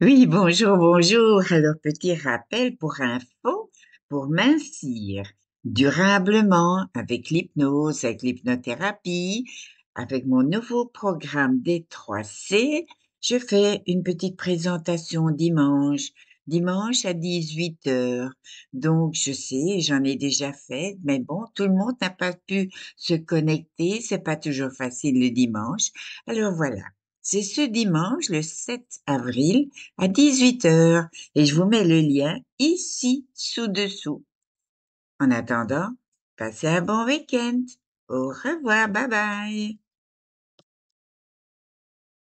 Oui, bonjour, bonjour. Alors, petit rappel pour info, pour mincir durablement avec l'hypnose, avec l'hypnothérapie, avec mon nouveau programme des 3 C, je fais une petite présentation dimanche, dimanche à 18h. Donc, je sais, j'en ai déjà fait, mais bon, tout le monde n'a pas pu se connecter, c'est pas toujours facile le dimanche. Alors voilà. C'est ce dimanche, le 7 avril, à 18h. Et je vous mets le lien ici, sous-dessous. En attendant, passez un bon week-end. Au revoir, bye bye.